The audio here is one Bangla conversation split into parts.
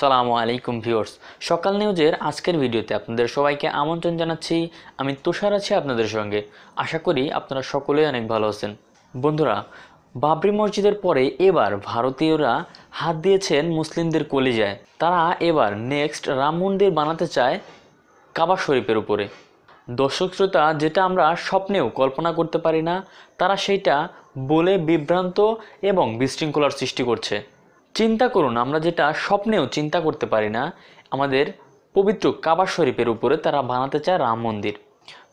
সালাম আলাইকুম ভিউর্স সকাল নিউজের আজকের ভিডিওতে আপনাদের সবাইকে আমন্ত্রণ জানাচ্ছি আমি তুষার আছি আপনাদের সঙ্গে আশা করি আপনারা সকলেই অনেক ভালো আছেন বন্ধুরা বাবরি মসজিদের পরে এবার ভারতীয়রা হাত দিয়েছেন মুসলিমদের কলিজায় তারা এবার নেক্সট রাম মন্দির বানাতে চায় কাবা শরীফের উপরে দর্শক শ্রোতা যেটা আমরা স্বপ্নেও কল্পনা করতে পারি না তারা সেইটা বলে বিভ্রান্ত এবং বিশৃঙ্খলার সৃষ্টি করছে চিন্তা করুন আমরা যেটা স্বপ্নেও চিন্তা করতে পারি না আমাদের পবিত্র কাবা শরীফের উপরে তারা বানাতে চায় রাম মন্দির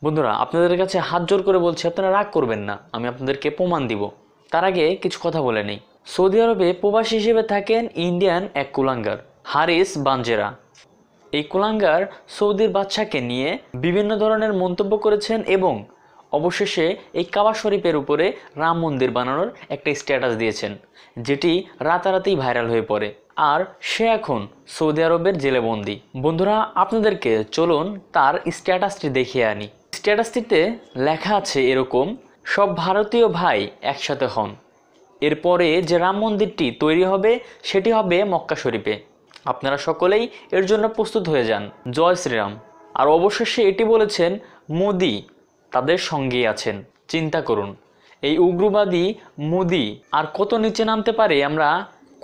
বন্ধুরা আপনাদের কাছে হাত জোর করে বলছি আপনারা রাগ করবেন না আমি আপনাদেরকে প্রমাণ দিব তার আগে কিছু কথা বলে নেই সৌদি আরবে প্রবাসী হিসেবে থাকেন ইন্ডিয়ান এক কুলাঙ্গার হারিস বাঞ্জেরা এই কুলাঙ্গার সৌদির বাচ্চাকে নিয়ে বিভিন্ন ধরনের মন্তব্য করেছেন এবং অবশেষে এই কাবা শরীফের উপরে রাম মন্দির বানানোর একটা স্ট্যাটাস দিয়েছেন যেটি রাতারাতি ভাইরাল হয়ে পড়ে আর সে এখন সৌদি আরবের জেলে বন্দি বন্ধুরা আপনাদেরকে চলুন তার স্ট্যাটাসটি দেখিয়ে আনি স্ট্যাটাসটিতে লেখা আছে এরকম সব ভারতীয় ভাই একসাথে হন এরপরে যে রাম মন্দিরটি তৈরি হবে সেটি হবে মক্কা শরীফে আপনারা সকলেই এর জন্য প্রস্তুত হয়ে যান জয় শ্রীরাম আর অবশেষে এটি বলেছেন মোদি তাদের সঙ্গেই আছেন চিন্তা করুন এই উগ্রবাদী মোদি আর কত নিচে নামতে পারে আমরা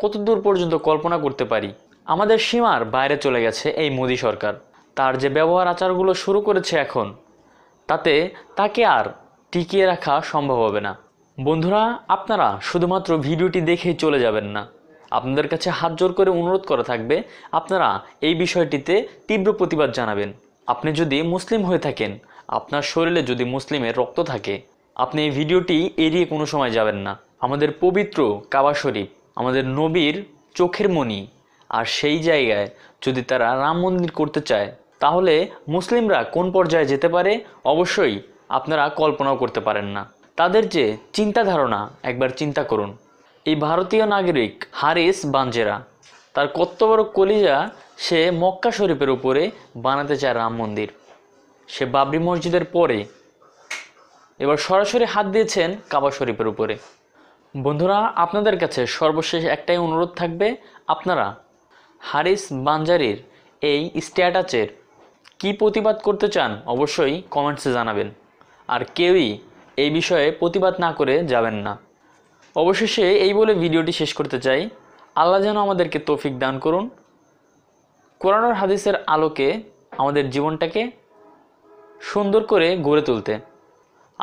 কত দূর পর্যন্ত কল্পনা করতে পারি আমাদের সীমার বাইরে চলে গেছে এই মোদি সরকার তার যে ব্যবহার আচারগুলো শুরু করেছে এখন তাতে তাকে আর টিকিয়ে রাখা সম্ভব হবে না বন্ধুরা আপনারা শুধুমাত্র ভিডিওটি দেখে চলে যাবেন না আপনাদের কাছে হাত জোর করে অনুরোধ করা থাকবে আপনারা এই বিষয়টিতে তীব্র প্রতিবাদ জানাবেন আপনি যদি মুসলিম হয়ে থাকেন আপনার শরীরে যদি মুসলিমের রক্ত থাকে আপনি এই ভিডিওটি এড়িয়ে কোনো সময় যাবেন না আমাদের পবিত্র কাবা শরীফ আমাদের নবীর চোখের মণি আর সেই জায়গায় যদি তারা রাম মন্দির করতে চায় তাহলে মুসলিমরা কোন পর্যায়ে যেতে পারে অবশ্যই আপনারা কল্পনাও করতে পারেন না তাদের যে চিন্তা ধারণা একবার চিন্তা করুন এই ভারতীয় নাগরিক হারিস বাঞ্জেরা তার কত বড় কলিজা সে মক্কা শরীফের উপরে বানাতে চায় রাম মন্দির সে বাবরি মসজিদের পরে এবার সরাসরি হাত দিয়েছেন কাবা শরীফের উপরে বন্ধুরা আপনাদের কাছে সর্বশেষ একটাই অনুরোধ থাকবে আপনারা হারিস বাঞ্জারির এই স্ট্যাটাচের কি প্রতিবাদ করতে চান অবশ্যই কমেন্টসে জানাবেন আর কেউই এই বিষয়ে প্রতিবাদ না করে যাবেন না অবশেষে এই বলে ভিডিওটি শেষ করতে চাই আল্লাহ যেন আমাদেরকে তৌফিক দান করুন কোরআন হাদিসের আলোকে আমাদের জীবনটাকে সুন্দর করে গড়ে তুলতে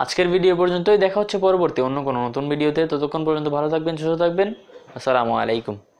আজকের ভিডিও পর্যন্তই দেখা হচ্ছে পরবর্তী অন্য কোনো নতুন ভিডিওতে ততক্ষণ পর্যন্ত ভালো থাকবেন সুস্থ থাকবেন আসসালামু আলাইকুম